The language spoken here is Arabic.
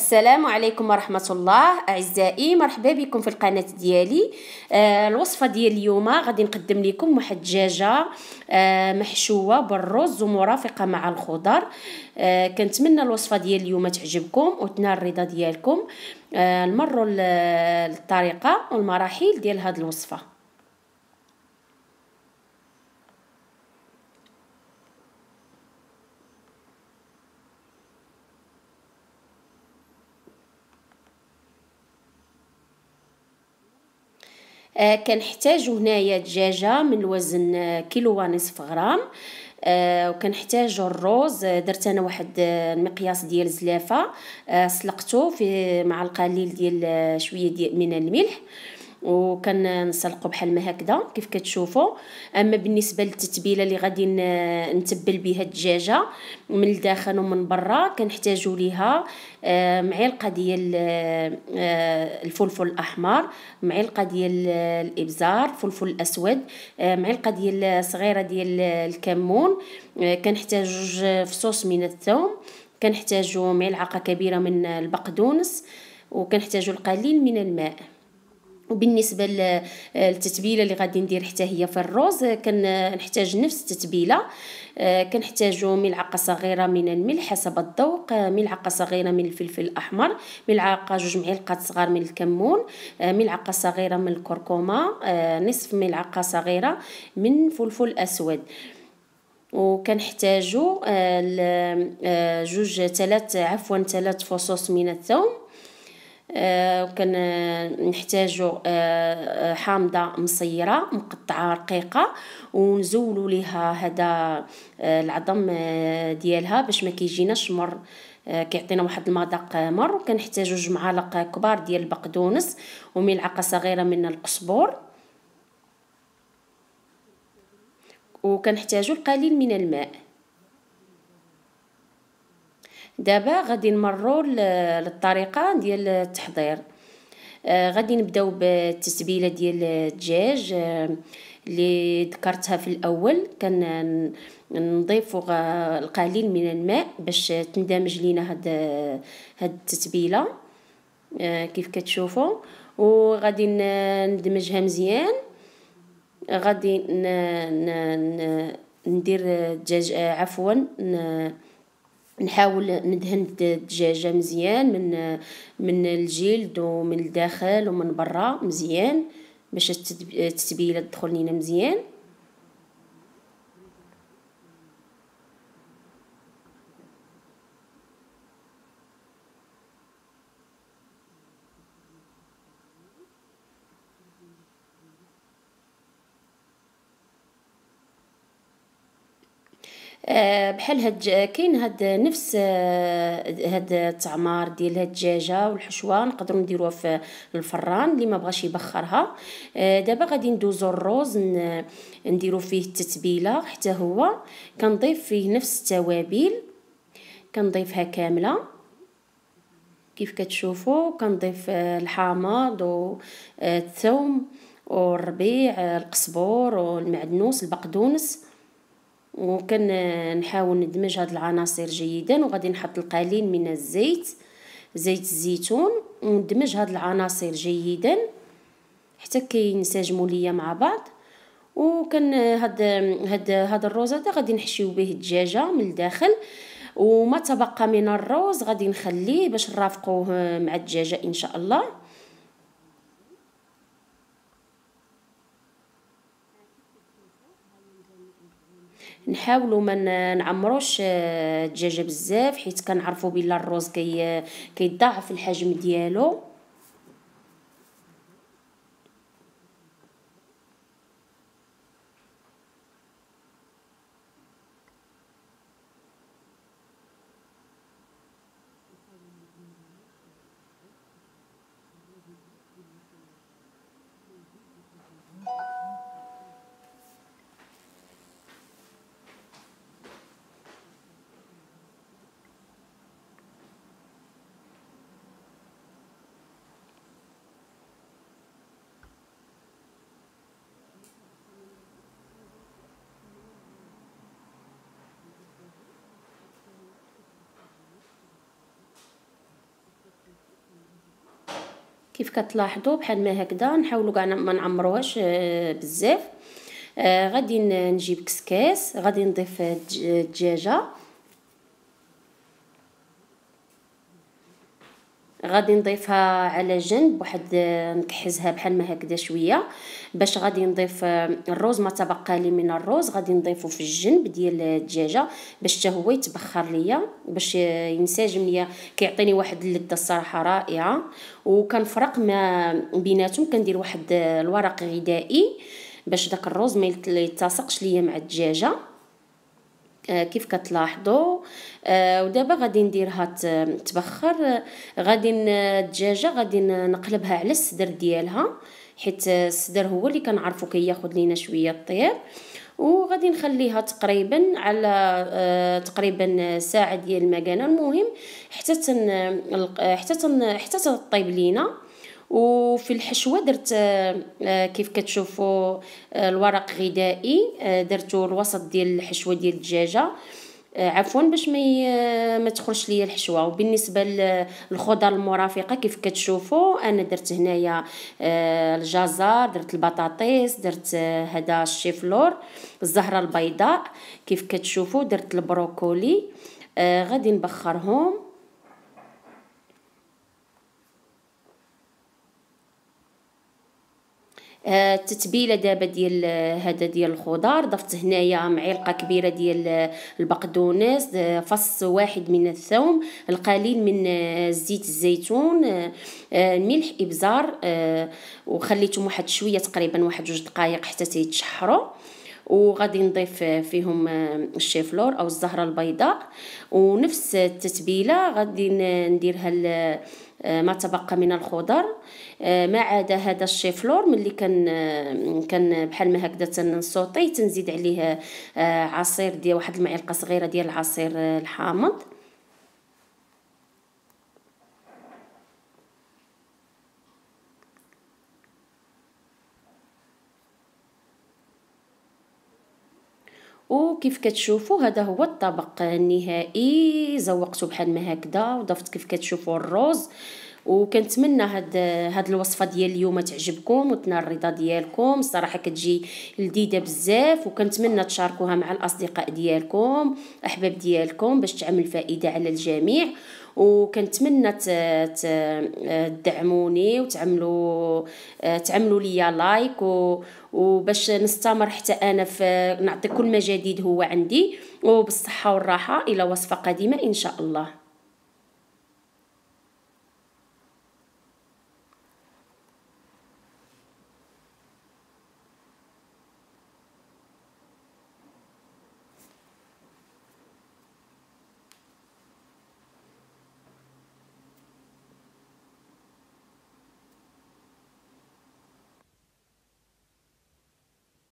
السلام عليكم ورحمة الله أعزائي مرحبا بكم في القناة ديالي آه الوصفة ديال اليوم غادي نقدم لكم واحد الدجاجة آه محشوة بالرز ومرافقة مع الخضر آه كنتمنى الوصفة ديال اليوم تعجبكم وتنال الرضا ديالكم آه نمروا الطريقة والمراحل ديال هاد الوصفة آه كنحتاجو هنايا دجاجه من وزن كيلو ونصف غرام آه وكنحتاجو الروز آه، درت انا واحد آه، المقياس ديال زلافه آه سلقته في مع القليل ديال آه، شويه ديال من الملح نسلقو بحال ما هكذا كيف كتشوفوا اما بالنسبه للتتبيله اللي غادي نتبل بها الدجاجه من الداخل ومن برا كنحتاجوا ليها آه، معلقه ديال آه، الفلفل الاحمر معلقه ديال الابزار فلفل الاسود آه، معلقه ديال صغيره ديال الكمون كنحتاج جوج فصوص من الثوم كنحتاجو ملعقه كبيره من البقدونس وكنحتاجوا القليل من الماء وبالنسبه آه، للتتبيله اللي غادي ندير حتى هي في الروز آه، كنحتاج نفس التتبيله آه، كنحتاجو ملعقه صغيره من الملح حسب الذوق ملعقه صغيره من الفلفل الاحمر ملعقه جوج معلقات صغار من الكمون ملعقه صغيره من الكركمه نصف ملعقه صغيره من فلفل اسود وكنحتاجو جوج ثلاث عفوا ثلاث فصوص من الثوم آه، وكنحتاجو آه، آه، حامضه مصيره مقطعه رقيقه ونزولوا ليها هذا العظم ديالها باش ما كيجيناش مر كيعطينا واحد المذاق مر وكنحتاجو جوج معالق كبار ديال البقدونس وملعقه صغيره من القزبور وكنحتاجو القليل من الماء دابا غادي نمروا للطريقه ديال التحضير آه، غادي نبداو بالتسبيله ديال الدجاج آه، اللي ذكرتها في الاول كان نضيف القليل من الماء باش تندمج لينا هاد هاد التتبيله آه، كيف كتشوفوا وغادي ندمجها مزيان غادي ندير الدجاج عفوا نحاول ندهن الدجاجه مزيان من من الجلد ومن الداخل ومن برا مزيان باش التتبيله تدخل لينا مزيان آه، بحال هاد كاين هاد نفس آه، هاد التعمار ديال هاد الدجاجه والحشوه نقدروا نديروها في الفران اللي ما بغاش يبخرها آه، دابا غادي ندوزو الروز نديرو فيه التتبيله حتى هو كنضيف فيه نفس التوابل كنضيفها كامله كيف كتشوفوا كنضيف الحامض والثوم والربيع القزبور والمعدنوس البقدونس نحاول ندمج هاد العناصر جيدا وغادي نحط القليل من الزيت زيت الزيتون وندمج هاد العناصر جيدا حتى كينسجموا ليا مع بعض وكان هاد هاد هاد الروز هذا غادي نحشيو به الدجاجه من الداخل وما تبقى من الروز غادي نخليه باش نرافقوه مع الدجاجه ان شاء الله نحاولوا ما نعمروش آه، الدجاجه بزاف حيت كنعرفوا بلي الروز كي كيضاعف الحجم ديالو كيف كتلاحظوا بحال ما هكذا نحاولوا كاع ما نعمروهاش آه، بزاف آه، غادي نجيب كسكاس غادي نضيف الدجاجه غادي نضيفها على جنب واحد آه، نكحزها بحال ما هكذا شويه باش غادي نضيف آه، الروز ما تبقى لي من الروز غادي نضيفه في الجنب ديال الدجاجه باش حتى هو يتبخر ليا باش آه، ينسجم ليا كيعطيني واحد اللذه الصراحه رائعه وكنفرق ما بيناتهم كندير واحد الورق غذائي باش داك الروز ما يلتصقش ليا مع الدجاجه آه، كيف كتلاحظوا آه، ودابا غادي نديرها آه، تبخر غادي الدجاجه غادي نقلبها على الصدر ديالها حيت الصدر هو اللي كنعرفو كياخد لينا شويه الطياب وغادي نخليها تقريبا على تقريبا ساعه ديال المكانه المهم حتى حتى حتى تطيب لينا وفي الحشوه درت آه، كيف كتشوفوا آه، الورق غذائي آه، درتو الوسط ديال الحشوه ديال الدجاجه عفوا باش ما ما تخرجش ليا الحشوه وبالنسبه للخضر المرافقه كيف كتشوفوا انا درت هنايا الجزر درت البطاطيس درت هذا الشيفلور الزهره البيضاء كيف كتشوفوا درت البروكولي غادي نبخرهم آه، التتبيله دابا ديال آه، هذا ديال الخضار ضفت هنايا معلقه كبيره ديال آه، البقدونس فص واحد من الثوم القليل من زيت الزيتون ملح ابزار وخليتهم واحد شويه تقريبا واحد جوج دقائق حتى تيتشحروا وغادي نضيف فيهم الشيفلور او الزهره البيضاء ونفس التتبيله غادي نديرها آه، ما تبقى من الخضر آه، ما عدا هذا الشيفلور ملي كان آه، كان بحال ما هكذا تنسوطي تنزيد عليه عصير ديال واحد المعلقه صغيره ديال العصير الحامض وكيف كتشوفوا هذا هو الطبق النهائي زوقته بحال ما هكذا وضفت كيف كتشوفوا الروز وكنتمنى هاد هاد الوصفه ديال اليوم تعجبكم وتنال الرضا ديالكم الصراحه كتجي لذيذه بزاف وكنتمنى تشاركوها مع الاصدقاء ديالكم احباب ديالكم باش تعمل فائده على الجميع وكنتمنى تدعموني وتعملوا تعملوا ليا لايك و وباش نستمر حتى انا في نعطي كل ما جديد هو عندي وبالصحه والراحه الى وصفه قادمه ان شاء الله